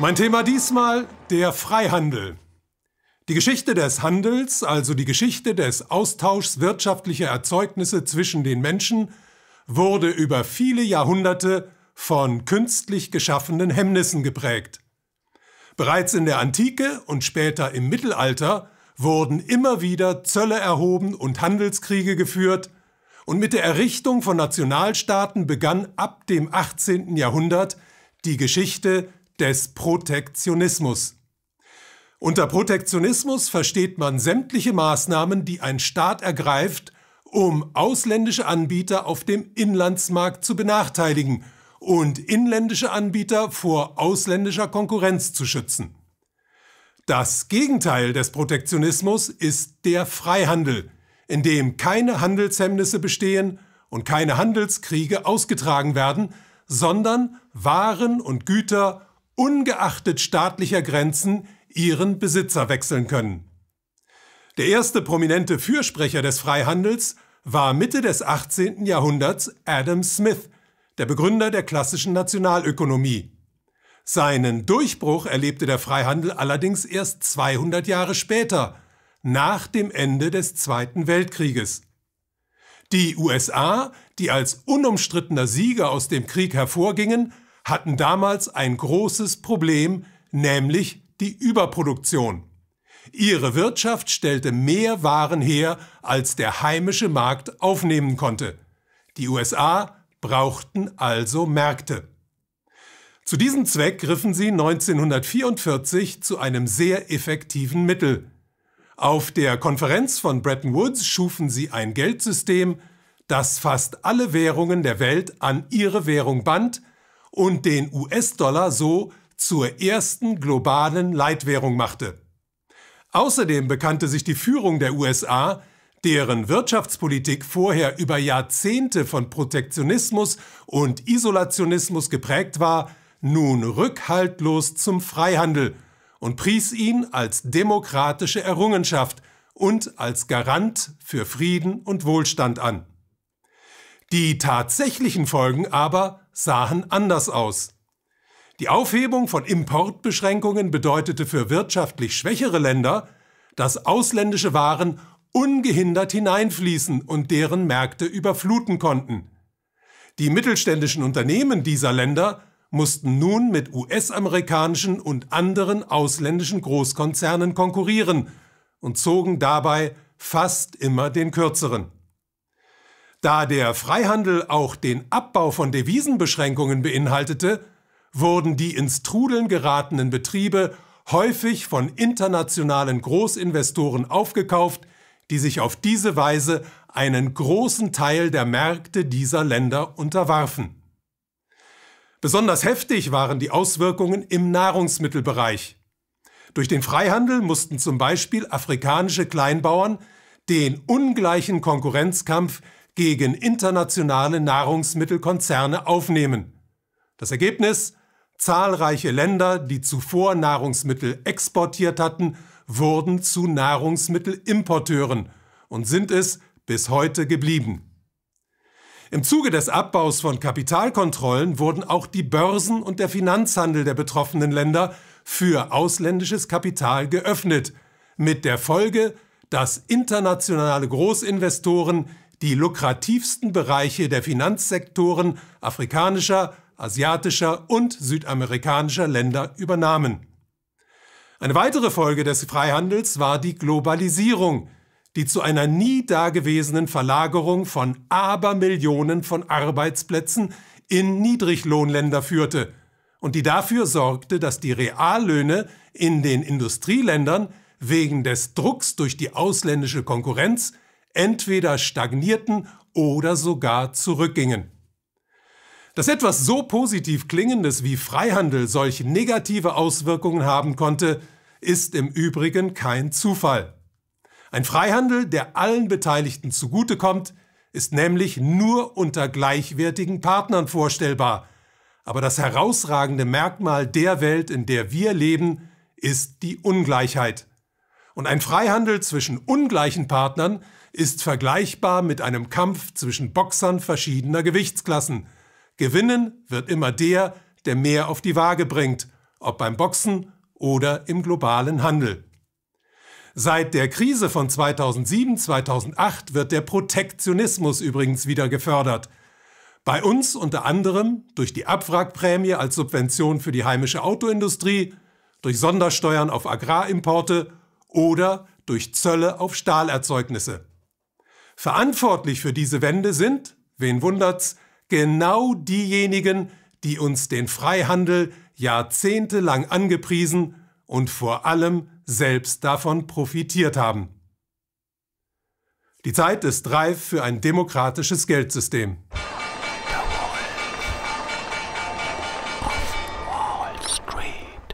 Mein Thema diesmal der Freihandel. Die Geschichte des Handels, also die Geschichte des Austauschs wirtschaftlicher Erzeugnisse zwischen den Menschen, wurde über viele Jahrhunderte von künstlich geschaffenen Hemmnissen geprägt. Bereits in der Antike und später im Mittelalter wurden immer wieder Zölle erhoben und Handelskriege geführt, und mit der Errichtung von Nationalstaaten begann ab dem 18. Jahrhundert die Geschichte des Protektionismus. Unter Protektionismus versteht man sämtliche Maßnahmen, die ein Staat ergreift, um ausländische Anbieter auf dem Inlandsmarkt zu benachteiligen und inländische Anbieter vor ausländischer Konkurrenz zu schützen. Das Gegenteil des Protektionismus ist der Freihandel, in dem keine Handelshemmnisse bestehen und keine Handelskriege ausgetragen werden, sondern Waren und Güter ungeachtet staatlicher Grenzen ihren Besitzer wechseln können. Der erste prominente Fürsprecher des Freihandels war Mitte des 18. Jahrhunderts Adam Smith, der Begründer der klassischen Nationalökonomie. Seinen Durchbruch erlebte der Freihandel allerdings erst 200 Jahre später, nach dem Ende des Zweiten Weltkrieges. Die USA, die als unumstrittener Sieger aus dem Krieg hervorgingen, hatten damals ein großes Problem, nämlich die Überproduktion. Ihre Wirtschaft stellte mehr Waren her, als der heimische Markt aufnehmen konnte. Die USA brauchten also Märkte. Zu diesem Zweck griffen sie 1944 zu einem sehr effektiven Mittel. Auf der Konferenz von Bretton Woods schufen sie ein Geldsystem, das fast alle Währungen der Welt an ihre Währung band und den US-Dollar so zur ersten globalen Leitwährung machte. Außerdem bekannte sich die Führung der USA, deren Wirtschaftspolitik vorher über Jahrzehnte von Protektionismus und Isolationismus geprägt war, nun rückhaltlos zum Freihandel und pries ihn als demokratische Errungenschaft und als Garant für Frieden und Wohlstand an. Die tatsächlichen Folgen aber sahen anders aus. Die Aufhebung von Importbeschränkungen bedeutete für wirtschaftlich schwächere Länder, dass ausländische Waren ungehindert hineinfließen und deren Märkte überfluten konnten. Die mittelständischen Unternehmen dieser Länder mussten nun mit US-amerikanischen und anderen ausländischen Großkonzernen konkurrieren und zogen dabei fast immer den kürzeren. Da der Freihandel auch den Abbau von Devisenbeschränkungen beinhaltete, wurden die ins Trudeln geratenen Betriebe häufig von internationalen Großinvestoren aufgekauft, die sich auf diese Weise einen großen Teil der Märkte dieser Länder unterwarfen. Besonders heftig waren die Auswirkungen im Nahrungsmittelbereich. Durch den Freihandel mussten zum Beispiel afrikanische Kleinbauern den ungleichen Konkurrenzkampf gegen internationale Nahrungsmittelkonzerne aufnehmen. Das Ergebnis? Zahlreiche Länder, die zuvor Nahrungsmittel exportiert hatten, wurden zu Nahrungsmittelimporteuren und sind es bis heute geblieben. Im Zuge des Abbaus von Kapitalkontrollen wurden auch die Börsen und der Finanzhandel der betroffenen Länder für ausländisches Kapital geöffnet, mit der Folge, dass internationale Großinvestoren die lukrativsten Bereiche der Finanzsektoren afrikanischer, asiatischer und südamerikanischer Länder übernahmen. Eine weitere Folge des Freihandels war die Globalisierung, die zu einer nie dagewesenen Verlagerung von Abermillionen von Arbeitsplätzen in Niedriglohnländer führte und die dafür sorgte, dass die Reallöhne in den Industrieländern wegen des Drucks durch die ausländische Konkurrenz entweder stagnierten oder sogar zurückgingen. Dass etwas so positiv Klingendes wie Freihandel solch negative Auswirkungen haben konnte, ist im Übrigen kein Zufall. Ein Freihandel, der allen Beteiligten zugutekommt, ist nämlich nur unter gleichwertigen Partnern vorstellbar. Aber das herausragende Merkmal der Welt, in der wir leben, ist die Ungleichheit. Und ein Freihandel zwischen ungleichen Partnern ist vergleichbar mit einem Kampf zwischen Boxern verschiedener Gewichtsklassen. Gewinnen wird immer der, der mehr auf die Waage bringt, ob beim Boxen oder im globalen Handel. Seit der Krise von 2007-2008 wird der Protektionismus übrigens wieder gefördert. Bei uns unter anderem durch die Abwrackprämie als Subvention für die heimische Autoindustrie, durch Sondersteuern auf Agrarimporte oder durch Zölle auf Stahlerzeugnisse. Verantwortlich für diese Wende sind, wen wundert's, genau diejenigen, die uns den Freihandel jahrzehntelang angepriesen und vor allem selbst davon profitiert haben. Die Zeit ist reif für ein demokratisches Geldsystem. Wall Street.